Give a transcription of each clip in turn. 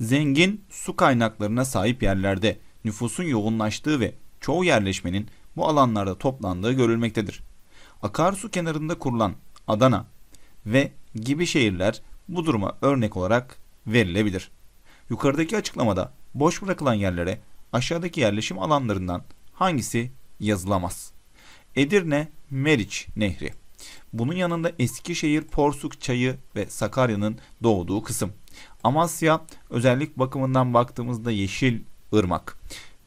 zengin su kaynaklarına sahip yerlerde nüfusun yoğunlaştığı ve çoğu yerleşmenin bu alanlarda toplandığı görülmektedir. Akarsu kenarında kurulan Adana ve gibi şehirler bu duruma örnek olarak verilebilir. Yukarıdaki açıklamada boş bırakılan yerlere aşağıdaki yerleşim alanlarından hangisi yazılamaz? Edirne Meriç Nehri. Bunun yanında Eskişehir, Porsuk Çayı ve Sakarya'nın doğduğu kısım. Amasya özellik bakımından baktığımızda yeşil ırmak.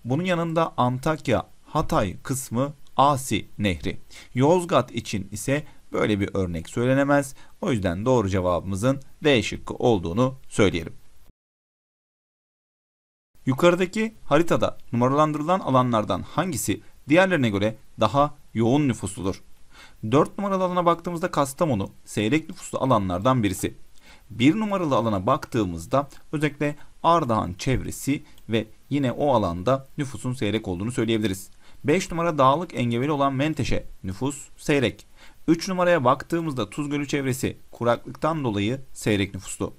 Bunun yanında Antakya, Hatay kısmı Asi Nehri. Yozgat için ise böyle bir örnek söylenemez. O yüzden doğru cevabımızın D şıkkı olduğunu söyleyelim. Yukarıdaki haritada numaralandırılan alanlardan hangisi diğerlerine göre daha yoğun nüfusludur? 4 numaralı alana baktığımızda Kastamonu seyrek nüfuslu alanlardan birisi. Bir numaralı alana baktığımızda özellikle Ardahan çevresi ve yine o alanda nüfusun seyrek olduğunu söyleyebiliriz. 5 numara dağlık engebeli olan Menteşe nüfus seyrek. 3 numaraya baktığımızda Tuzgölü çevresi kuraklıktan dolayı seyrek nüfuslu.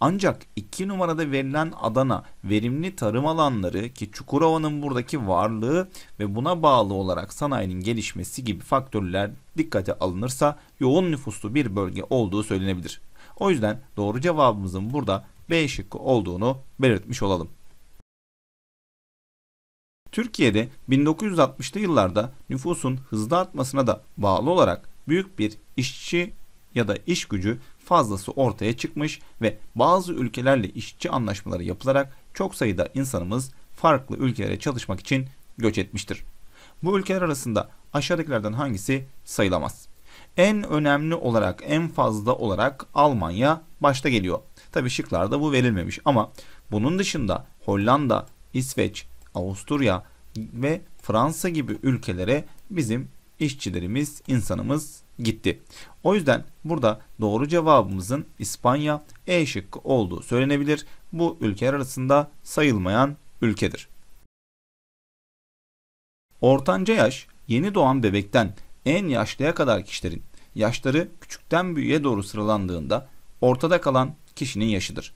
Ancak 2 numarada verilen Adana verimli tarım alanları ki Çukurova'nın buradaki varlığı ve buna bağlı olarak sanayinin gelişmesi gibi faktörler dikkate alınırsa yoğun nüfuslu bir bölge olduğu söylenebilir. O yüzden doğru cevabımızın burada B şıkkı olduğunu belirtmiş olalım. Türkiye'de 1960'lı yıllarda nüfusun hızlı artmasına da bağlı olarak büyük bir işçi ya da iş gücü fazlası ortaya çıkmış ve bazı ülkelerle işçi anlaşmaları yapılarak çok sayıda insanımız farklı ülkelere çalışmak için göç etmiştir. Bu ülkeler arasında aşağıdakilerden hangisi sayılamaz? en önemli olarak, en fazla olarak Almanya başta geliyor. Tabii şıklarda bu verilmemiş ama bunun dışında Hollanda, İsveç, Avusturya ve Fransa gibi ülkelere bizim işçilerimiz, insanımız gitti. O yüzden burada doğru cevabımızın İspanya E şıkkı olduğu söylenebilir. Bu ülkeler arasında sayılmayan ülkedir. Ortanca yaş yeni doğan bebekten en yaşlıya kadar kişilerin yaşları küçükten büyüğe doğru sıralandığında ortada kalan kişinin yaşıdır.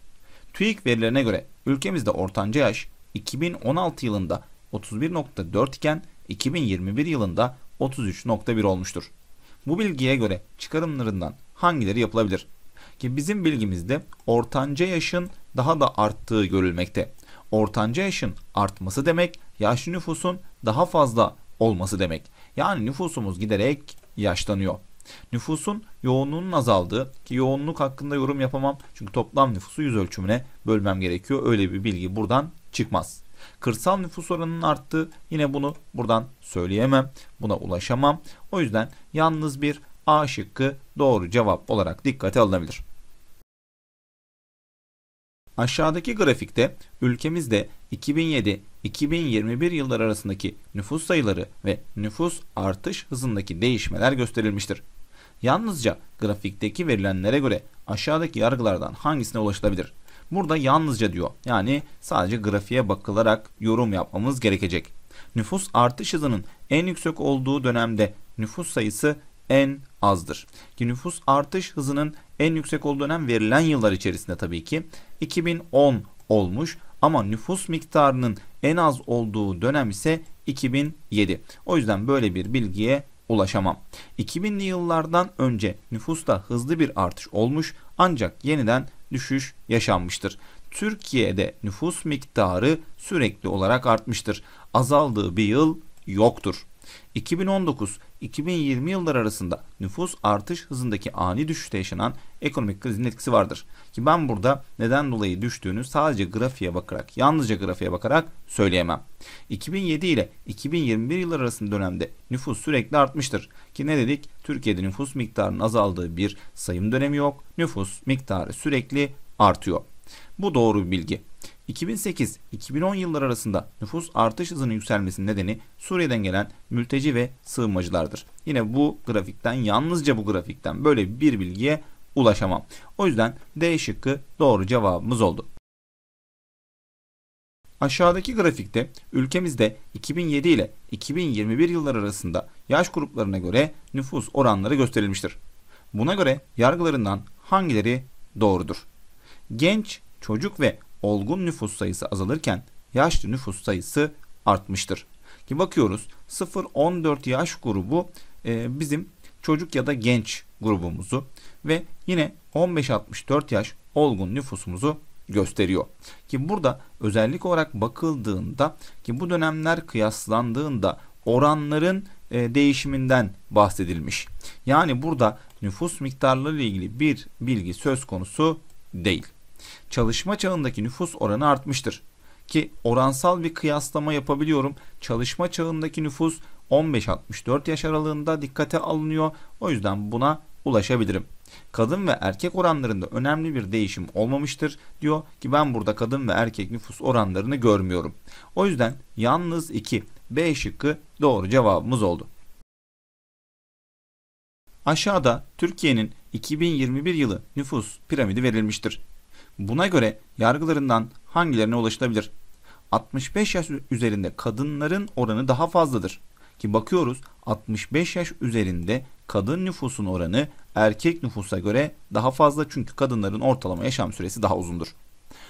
TÜİK verilerine göre ülkemizde ortanca yaş 2016 yılında 31.4 iken 2021 yılında 33.1 olmuştur. Bu bilgiye göre çıkarımlarından hangileri yapılabilir? Ki bizim bilgimizde ortanca yaşın daha da arttığı görülmekte. Ortanca yaşın artması demek yaşlı nüfusun daha fazla olması demek. Yani nüfusumuz giderek yaşlanıyor. Nüfusun yoğunluğunun azaldığı ki yoğunluk hakkında yorum yapamam çünkü toplam nüfusu yüz ölçümüne bölmem gerekiyor. Öyle bir bilgi buradan çıkmaz. Kırsal nüfus oranının arttığı yine bunu buradan söyleyemem. Buna ulaşamam. O yüzden yalnız bir A şıkkı doğru cevap olarak dikkate alınabilir. Aşağıdaki grafikte ülkemizde 2007-2021 yılları arasındaki nüfus sayıları ve nüfus artış hızındaki değişmeler gösterilmiştir. Yalnızca grafikteki verilenlere göre aşağıdaki yargılardan hangisine ulaşılabilir? Burada yalnızca diyor. Yani sadece grafiğe bakılarak yorum yapmamız gerekecek. Nüfus artış hızının en yüksek olduğu dönemde nüfus sayısı en azdır. Ki nüfus artış hızının en yüksek olduğu dönem verilen yıllar içerisinde tabii ki 2010 olmuş ama nüfus miktarının en az olduğu dönem ise 2007. O yüzden böyle bir bilgiye ulaşamam. 2000'li yıllardan önce nüfusta hızlı bir artış olmuş ancak yeniden düşüş yaşanmıştır. Türkiye'de nüfus miktarı sürekli olarak artmıştır. Azaldığı bir yıl yoktur. 2019-2020 yılları arasında nüfus artış hızındaki ani düşüşte yaşanan ekonomik krizin etkisi vardır. Ki ben burada neden dolayı düştüğünü sadece grafiğe bakarak, yalnızca grafiğe bakarak söyleyemem. 2007 ile 2021 yılları arasında dönemde nüfus sürekli artmıştır. Ki ne dedik? Türkiye'de nüfus miktarının azaldığı bir sayım dönemi yok. Nüfus miktarı sürekli artıyor. Bu doğru bir bilgi. 2008-2010 yılları arasında nüfus artış hızının yükselmesinin nedeni Suriye'den gelen mülteci ve sığınmacılardır. Yine bu grafikten yalnızca bu grafikten böyle bir bilgiye ulaşamam. O yüzden D şıkkı doğru cevabımız oldu. Aşağıdaki grafikte ülkemizde 2007 ile 2021 yılları arasında yaş gruplarına göre nüfus oranları gösterilmiştir. Buna göre yargılarından hangileri doğrudur? Genç, çocuk ve olgun nüfus sayısı azalırken yaşlı nüfus sayısı artmıştır. Ki bakıyoruz 0-14 yaş grubu e, bizim çocuk ya da genç grubumuzu ve yine 15-64 yaş olgun nüfusumuzu gösteriyor. Ki burada özellik olarak bakıldığında ki bu dönemler kıyaslandığında oranların e, değişiminden bahsedilmiş. Yani burada nüfus miktarları ile ilgili bir bilgi söz konusu değil. Çalışma çağındaki nüfus oranı artmıştır ki oransal bir kıyaslama yapabiliyorum. Çalışma çağındaki nüfus 15-64 yaş aralığında dikkate alınıyor. O yüzden buna ulaşabilirim. Kadın ve erkek oranlarında önemli bir değişim olmamıştır diyor ki ben burada kadın ve erkek nüfus oranlarını görmüyorum. O yüzden yalnız 2 B şıkkı doğru cevabımız oldu. Aşağıda Türkiye'nin 2021 yılı nüfus piramidi verilmiştir. Buna göre yargılarından hangilerine ulaşılabilir? 65 yaş üzerinde kadınların oranı daha fazladır. Ki bakıyoruz 65 yaş üzerinde kadın nüfusun oranı erkek nüfusa göre daha fazla çünkü kadınların ortalama yaşam süresi daha uzundur.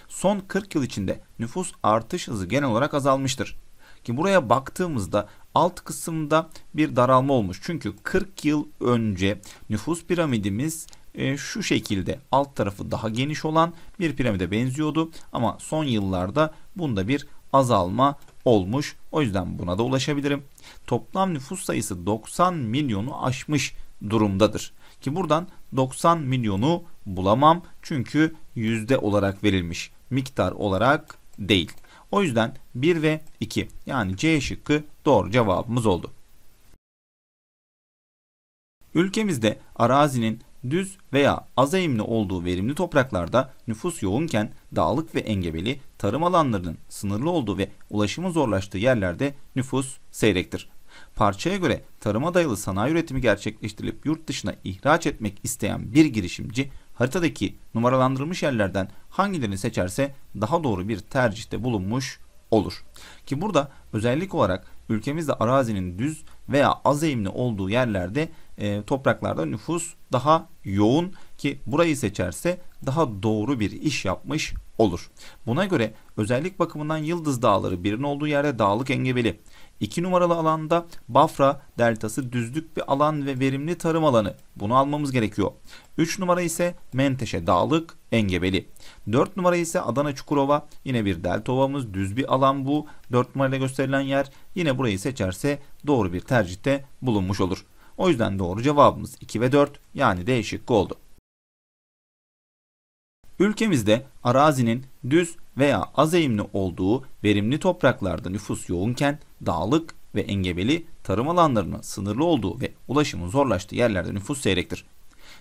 Son 40 yıl içinde nüfus artış hızı genel olarak azalmıştır. Ki buraya baktığımızda alt kısımda bir daralma olmuş. Çünkü 40 yıl önce nüfus piramidimiz e, şu şekilde alt tarafı daha geniş olan bir piramide benziyordu. Ama son yıllarda bunda bir azalma olmuş. O yüzden buna da ulaşabilirim. Toplam nüfus sayısı 90 milyonu aşmış durumdadır. Ki buradan 90 milyonu bulamam çünkü yüzde olarak verilmiş miktar olarak değil. O yüzden 1 ve 2 yani C şıkkı doğru cevabımız oldu. Ülkemizde arazinin düz veya az eğimli olduğu verimli topraklarda nüfus yoğunken dağlık ve engebeli tarım alanlarının sınırlı olduğu ve ulaşımı zorlaştığı yerlerde nüfus seyrektir. Parçaya göre tarıma dayalı sanayi üretimi gerçekleştirilip yurt dışına ihraç etmek isteyen bir girişimci haritadaki numaralandırılmış yerlerden hangilerini seçerse daha doğru bir tercihte bulunmuş olur. Ki burada özellik olarak ülkemizde arazinin düz veya az eğimli olduğu yerlerde e, topraklarda nüfus daha yoğun ki burayı seçerse daha doğru bir iş yapmış olur. Buna göre özellik bakımından Yıldız Dağları birin olduğu yerde dağlık engebeli, 2 numaralı alanda Bafra deltası düzlük bir alan ve verimli tarım alanı. Bunu almamız gerekiyor. 3 numara ise Menteşe dağlık engebeli. 4 numara ise Adana Çukurova yine bir delta ovamız düz bir alan bu. 4 numarayla gösterilen yer yine burayı seçerse doğru bir tercihte bulunmuş olur. O yüzden doğru cevabımız 2 ve 4 yani değişik oldu. Ülkemizde arazinin düz veya az eğimli olduğu verimli topraklarda nüfus yoğunken dağlık ve engebeli tarım alanlarının sınırlı olduğu ve ulaşımın zorlaştığı yerlerde nüfus seyrektir.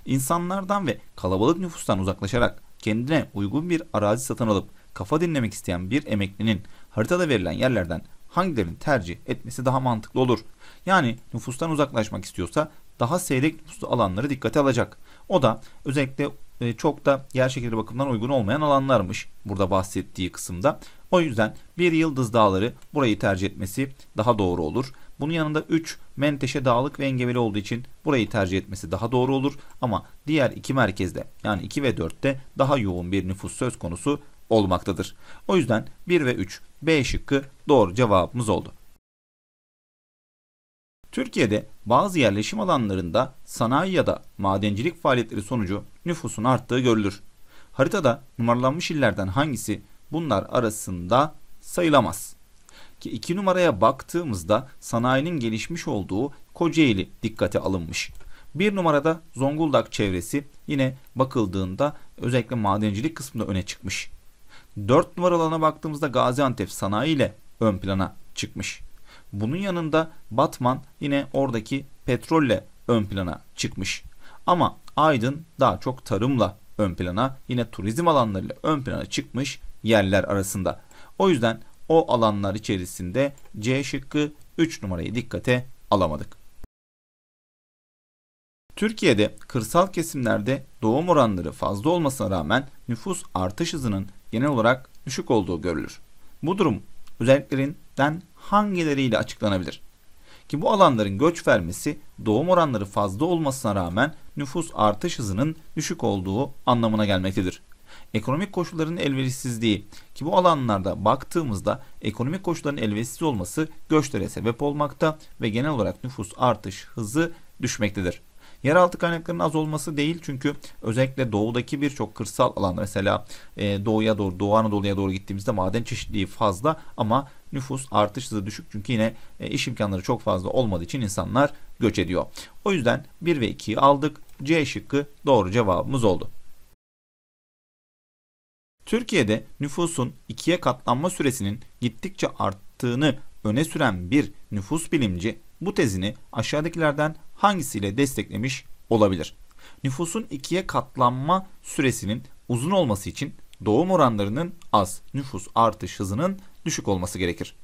İnsanlardan ve kalabalık nüfustan uzaklaşarak kendine uygun bir arazi satın alıp kafa dinlemek isteyen bir emeklinin haritada verilen yerlerden hangilerini tercih etmesi daha mantıklı olur. Yani nüfustan uzaklaşmak istiyorsa daha seyrek nüfuslu alanları dikkate alacak. O da özellikle e, çok da yer şekeri bakımından uygun olmayan alanlarmış burada bahsettiği kısımda. O yüzden bir yıldız dağları burayı tercih etmesi daha doğru olur. Bunun yanında 3 Menteşe dağlık ve engebeli olduğu için burayı tercih etmesi daha doğru olur. Ama diğer iki merkezde yani 2 ve 4'te daha yoğun bir nüfus söz konusu olmaktadır. O yüzden 1 ve 3 B şıkkı doğru cevabımız oldu. Türkiye'de bazı yerleşim alanlarında sanayi ya da madencilik faaliyetleri sonucu nüfusun arttığı görülür. Haritada numaralanmış illerden hangisi bunlar arasında sayılamaz. Ki iki numaraya baktığımızda sanayinin gelişmiş olduğu Kocaeli dikkate alınmış. Bir numarada Zonguldak çevresi yine bakıldığında özellikle madencilik kısmında öne çıkmış. 4 numaralarına baktığımızda Gaziantep sanayi ile ön plana çıkmış. Bunun yanında Batman yine oradaki petrolle ön plana çıkmış. Ama Aydın daha çok tarımla ön plana yine turizm alanlarıyla ön plana çıkmış yerler arasında. O yüzden o alanlar içerisinde C şıkkı 3 numarayı dikkate alamadık. Türkiye'de kırsal kesimlerde doğum oranları fazla olmasına rağmen nüfus artış hızının genel olarak düşük olduğu görülür. Bu durum özelliklerinden hangileriyle açıklanabilir? Ki bu alanların göç vermesi doğum oranları fazla olmasına rağmen nüfus artış hızının düşük olduğu anlamına gelmektedir. Ekonomik koşulların elverişsizliği ki bu alanlarda baktığımızda ekonomik koşulların elverişsiz olması göçlere sebep olmakta ve genel olarak nüfus artış hızı düşmektedir. Yeraltı kaynaklarının az olması değil çünkü özellikle doğudaki birçok kırsal alan mesela e, doğuya doğru Doğu Anadolu'ya doğru gittiğimizde maden çeşitliliği fazla ama nüfus artış hızı düşük çünkü yine e, iş imkanları çok fazla olmadığı için insanlar göç ediyor. O yüzden 1 ve 2'yi aldık. C şıkkı doğru cevabımız oldu. Türkiye'de nüfusun ikiye katlanma süresinin gittikçe arttığını öne süren bir nüfus bilimci bu tezini aşağıdakilerden hangisiyle desteklemiş olabilir? Nüfusun ikiye katlanma süresinin uzun olması için doğum oranlarının az, nüfus artış hızının düşük olması gerekir.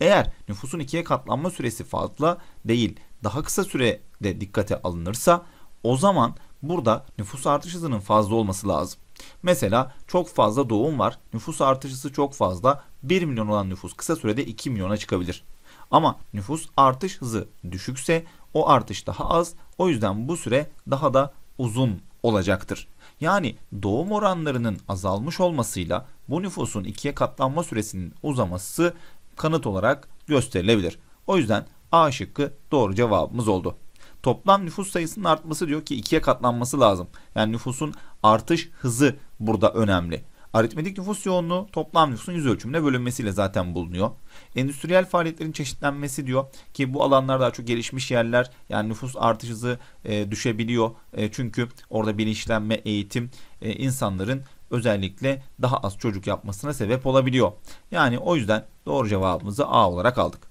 Eğer nüfusun ikiye katlanma süresi fazla değil daha kısa sürede dikkate alınırsa o zaman burada nüfus artış hızının fazla olması lazım. Mesela çok fazla doğum var. Nüfus artışısı çok fazla. 1 milyon olan nüfus kısa sürede 2 milyona çıkabilir. Ama nüfus artış hızı düşükse o artış daha az. O yüzden bu süre daha da uzun olacaktır. Yani doğum oranlarının azalmış olmasıyla bu nüfusun ikiye katlanma süresinin uzaması kanıt olarak gösterilebilir. O yüzden A şıkkı doğru cevabımız oldu. Toplam nüfus sayısının artması diyor ki ikiye katlanması lazım. Yani nüfusun artış hızı burada önemli. Aritmetik nüfus yoğunluğu toplam nüfusun yüz ölçümüne bölünmesiyle zaten bulunuyor. Endüstriyel faaliyetlerin çeşitlenmesi diyor ki bu alanlar daha çok gelişmiş yerler yani nüfus artış hızı e, düşebiliyor. E, çünkü orada bilinçlenme, eğitim e, insanların özellikle daha az çocuk yapmasına sebep olabiliyor. Yani o yüzden doğru cevabımızı A olarak aldık.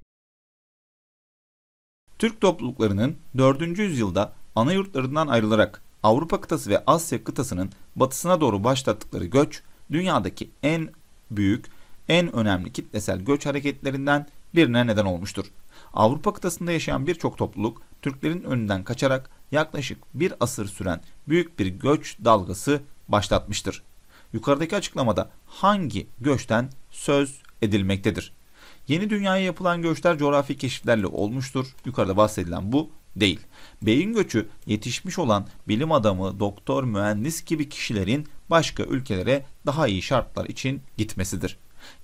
Türk topluluklarının 4. yüzyılda ana yurtlarından ayrılarak Avrupa kıtası ve Asya kıtasının batısına doğru başlattıkları göç dünyadaki en büyük, en önemli kitlesel göç hareketlerinden birine neden olmuştur. Avrupa kıtasında yaşayan birçok topluluk Türklerin önünden kaçarak yaklaşık bir asır süren büyük bir göç dalgası başlatmıştır. Yukarıdaki açıklamada hangi göçten söz edilmektedir? Yeni dünyaya yapılan göçler coğrafi keşiflerle olmuştur. Yukarıda bahsedilen bu değil. Beyin göçü yetişmiş olan bilim adamı, doktor, mühendis gibi kişilerin başka ülkelere daha iyi şartlar için gitmesidir.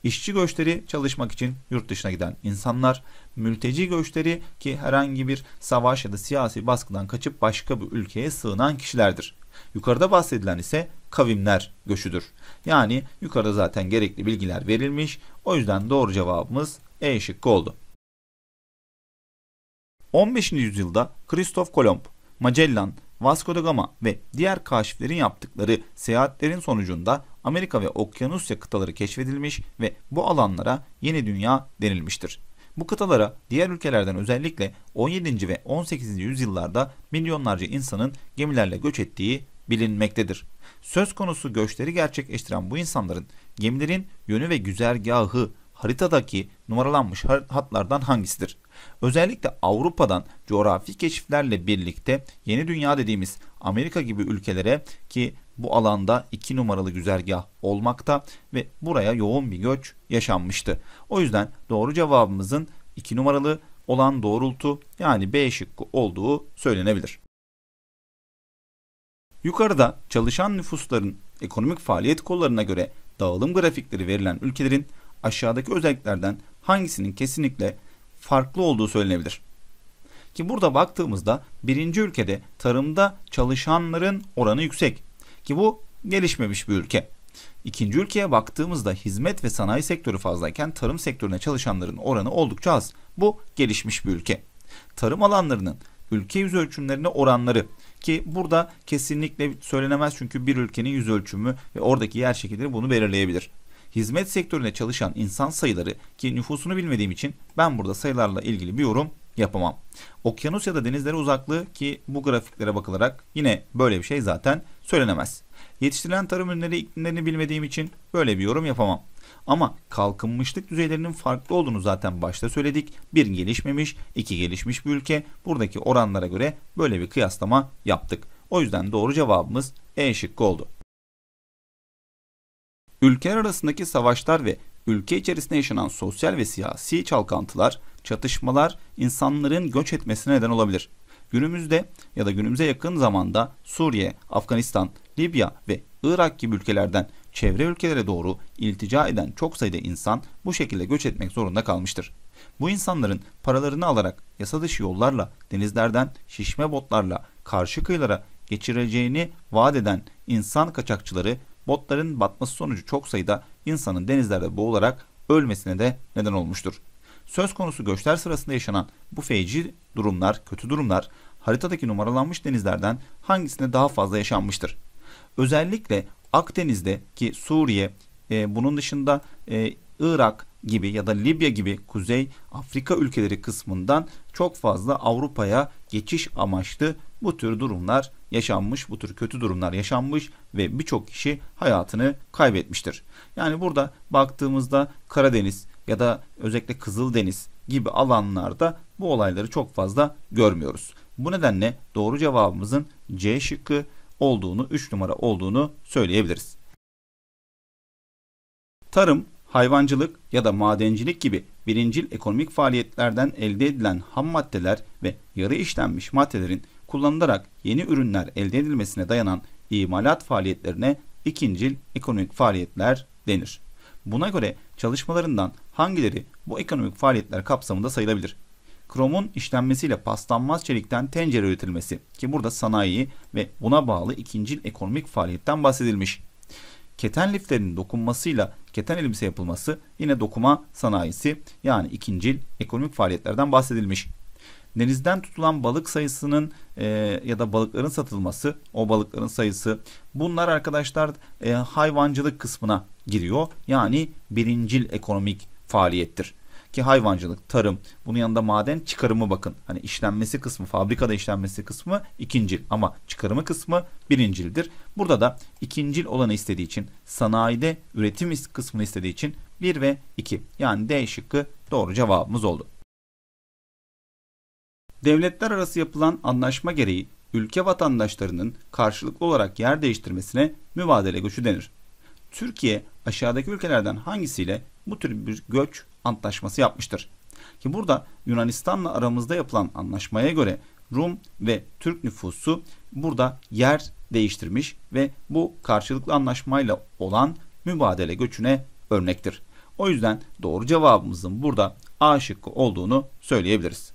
İşçi göçleri çalışmak için yurt dışına giden insanlar, mülteci göçleri ki herhangi bir savaş ya da siyasi baskıdan kaçıp başka bir ülkeye sığınan kişilerdir. Yukarıda bahsedilen ise kavimler göçüdür. Yani yukarıda zaten gerekli bilgiler verilmiş. O yüzden doğru cevabımız E şıkkı oldu. 15. yüzyılda Kristof Kolomb, Magellan, Vasco da Gama ve diğer kaşiflerin yaptıkları seyahatlerin sonucunda Amerika ve Okyanusya kıtaları keşfedilmiş ve bu alanlara yeni dünya denilmiştir. Bu kıtalara diğer ülkelerden özellikle 17. ve 18. yüzyıllarda milyonlarca insanın gemilerle göç ettiği bilinmektedir. Söz konusu göçleri gerçekleştiren bu insanların gemilerin yönü ve güzergahı haritadaki numaralanmış hatlardan hangisidir? Özellikle Avrupa'dan coğrafi keşiflerle birlikte yeni dünya dediğimiz Amerika gibi ülkelere ki bu alanda iki numaralı güzergah olmakta ve buraya yoğun bir göç yaşanmıştı. O yüzden doğru cevabımızın iki numaralı olan doğrultu yani B şıkkı olduğu söylenebilir. Yukarıda çalışan nüfusların ekonomik faaliyet kollarına göre dağılım grafikleri verilen ülkelerin aşağıdaki özelliklerden hangisinin kesinlikle farklı olduğu söylenebilir. Ki burada baktığımızda birinci ülkede tarımda çalışanların oranı yüksek. Ki bu gelişmemiş bir ülke. İkinci ülkeye baktığımızda hizmet ve sanayi sektörü fazlayken tarım sektörüne çalışanların oranı oldukça az. Bu gelişmiş bir ülke. Tarım alanlarının ülke yüz ölçümlerine oranları ki burada kesinlikle söylenemez çünkü bir ülkenin yüz ölçümü ve oradaki yer şekilleri bunu belirleyebilir hizmet sektöründe çalışan insan sayıları ki nüfusunu bilmediğim için ben burada sayılarla ilgili bir yorum yapamam. Okyanus ya da denizlere uzaklığı ki bu grafiklere bakılarak yine böyle bir şey zaten söylenemez. Yetiştirilen tarım ürünleri iklimlerini bilmediğim için böyle bir yorum yapamam. Ama kalkınmışlık düzeylerinin farklı olduğunu zaten başta söyledik. Bir gelişmemiş, iki gelişmiş bir ülke. Buradaki oranlara göre böyle bir kıyaslama yaptık. O yüzden doğru cevabımız E şıkkı oldu. Ülkeler arasındaki savaşlar ve ülke içerisinde yaşanan sosyal ve siyasi çalkantılar, çatışmalar insanların göç etmesine neden olabilir. Günümüzde ya da günümüze yakın zamanda Suriye, Afganistan, Libya ve Irak gibi ülkelerden çevre ülkelere doğru iltica eden çok sayıda insan bu şekilde göç etmek zorunda kalmıştır. Bu insanların paralarını alarak yasa dışı yollarla denizlerden şişme botlarla karşı kıyılara geçireceğini vaat eden insan kaçakçıları botların batması sonucu çok sayıda insanın denizlerde boğularak ölmesine de neden olmuştur. Söz konusu göçler sırasında yaşanan bu feci durumlar, kötü durumlar haritadaki numaralanmış denizlerden hangisinde daha fazla yaşanmıştır? Özellikle Akdeniz'de ki Suriye, e, bunun dışında e, Irak gibi ya da Libya gibi Kuzey Afrika ülkeleri kısmından çok fazla Avrupa'ya geçiş amaçlı bu tür durumlar yaşanmış, bu tür kötü durumlar yaşanmış ve birçok kişi hayatını kaybetmiştir. Yani burada baktığımızda Karadeniz ya da özellikle Kızıldeniz gibi alanlarda bu olayları çok fazla görmüyoruz. Bu nedenle doğru cevabımızın C şıkkı olduğunu, 3 numara olduğunu söyleyebiliriz. Tarım, hayvancılık ya da madencilik gibi birincil ekonomik faaliyetlerden elde edilen ham maddeler ve yarı işlenmiş maddelerin kullanılarak yeni ürünler elde edilmesine dayanan imalat faaliyetlerine ikincil ekonomik faaliyetler denir. Buna göre çalışmalarından hangileri bu ekonomik faaliyetler kapsamında sayılabilir? Kromun işlenmesiyle paslanmaz çelikten tencere üretilmesi ki burada sanayi ve buna bağlı ikincil ekonomik faaliyetten bahsedilmiş. Keten liflerinin dokunmasıyla keten elbise yapılması yine dokuma sanayisi yani ikincil ekonomik faaliyetlerden bahsedilmiş denizden tutulan balık sayısının e, ya da balıkların satılması, o balıkların sayısı bunlar arkadaşlar e, hayvancılık kısmına giriyor. Yani birincil ekonomik faaliyettir ki hayvancılık, tarım, bunun yanında maden çıkarımı bakın. Hani işlenmesi kısmı, fabrikada işlenmesi kısmı ikincil ama çıkarımı kısmı birincildir. Burada da ikincil olanı istediği için, sanayide üretim kısmını istediği için 1 ve 2. Yani D şıkkı doğru cevabımız oldu. Devletler arası yapılan anlaşma gereği ülke vatandaşlarının karşılıklı olarak yer değiştirmesine mübadele göçü denir. Türkiye aşağıdaki ülkelerden hangisiyle bu tür bir göç antlaşması yapmıştır? Ki burada Yunanistan'la aramızda yapılan anlaşmaya göre Rum ve Türk nüfusu burada yer değiştirmiş ve bu karşılıklı anlaşmayla olan mübadele göçüne örnektir. O yüzden doğru cevabımızın burada A şıkkı olduğunu söyleyebiliriz.